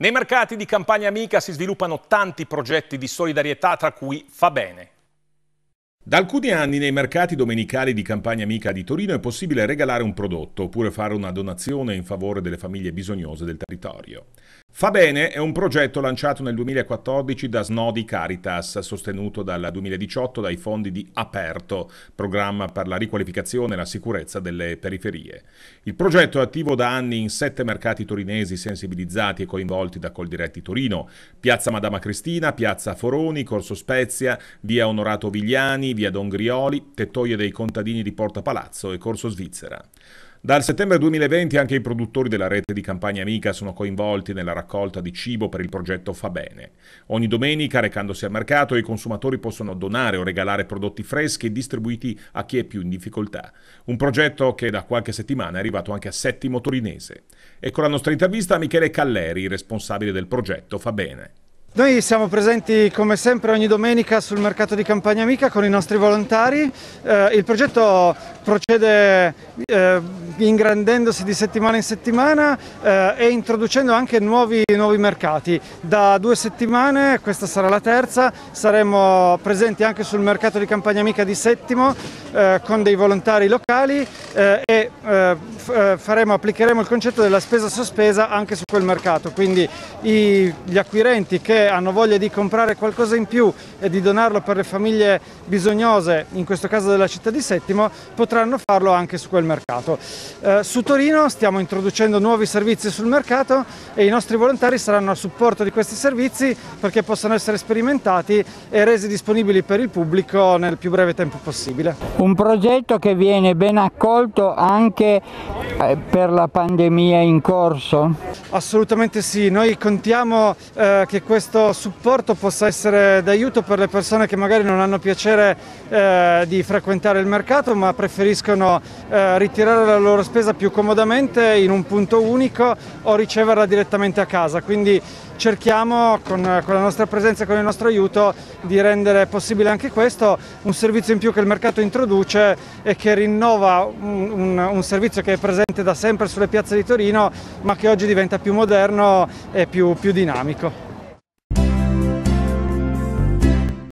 Nei mercati di Campagna Amica si sviluppano tanti progetti di solidarietà, tra cui Fa Bene. Da alcuni anni nei mercati domenicali di Campagna Amica di Torino è possibile regalare un prodotto oppure fare una donazione in favore delle famiglie bisognose del territorio. Fa Bene è un progetto lanciato nel 2014 da Snodi Caritas, sostenuto dal 2018 dai fondi di Aperto, programma per la riqualificazione e la sicurezza delle periferie. Il progetto è attivo da anni in sette mercati torinesi sensibilizzati e coinvolti da Coldiretti Torino, Piazza Madama Cristina, Piazza Foroni, Corso Spezia, Via Onorato Vigliani, Via Don Grioli, Tettoie dei Contadini di Porta Palazzo e Corso Svizzera. Dal settembre 2020 anche i produttori della rete di Campagna Amica sono coinvolti nella raccolta di cibo per il progetto Fa Bene. Ogni domenica, recandosi al mercato, i consumatori possono donare o regalare prodotti freschi distribuiti a chi è più in difficoltà. Un progetto che da qualche settimana è arrivato anche a Settimo Torinese. E con la nostra intervista Michele Calleri, responsabile del progetto Fa Bene. Noi siamo presenti come sempre ogni domenica sul mercato di Campagna Amica con i nostri volontari. Eh, il progetto procede eh, ingrandendosi di settimana in settimana eh, e introducendo anche nuovi, nuovi, mercati. Da due settimane, questa sarà la terza, saremo presenti anche sul mercato di Campagna Amica di Settimo eh, con dei volontari locali eh, e eh, eh, faremo, applicheremo il concetto della spesa sospesa anche su quel mercato, quindi i, gli acquirenti che hanno voglia di comprare qualcosa in più e di donarlo per le famiglie bisognose, in questo caso della città di Settimo, potranno farlo anche su quel mercato. Eh, su Torino stiamo introducendo nuovi servizi sul mercato e i nostri volontari saranno a supporto di questi servizi perché possano essere sperimentati e resi disponibili per il pubblico nel più breve tempo possibile. Un progetto che viene ben accolto anche eh, per la pandemia in corso? Assolutamente sì, noi contiamo eh, che questo supporto possa essere d'aiuto per le persone che magari non hanno piacere eh, di frequentare il mercato ma preferiscono eh, ritirare la loro spesa più comodamente in un punto unico o riceverla direttamente a casa, quindi cerchiamo con, con la nostra presenza e con il nostro aiuto di rendere possibile anche questo, un servizio in più che il mercato introduce e che rinnova un, un, un servizio che è presente presente da sempre sulle piazze di Torino, ma che oggi diventa più moderno e più, più dinamico.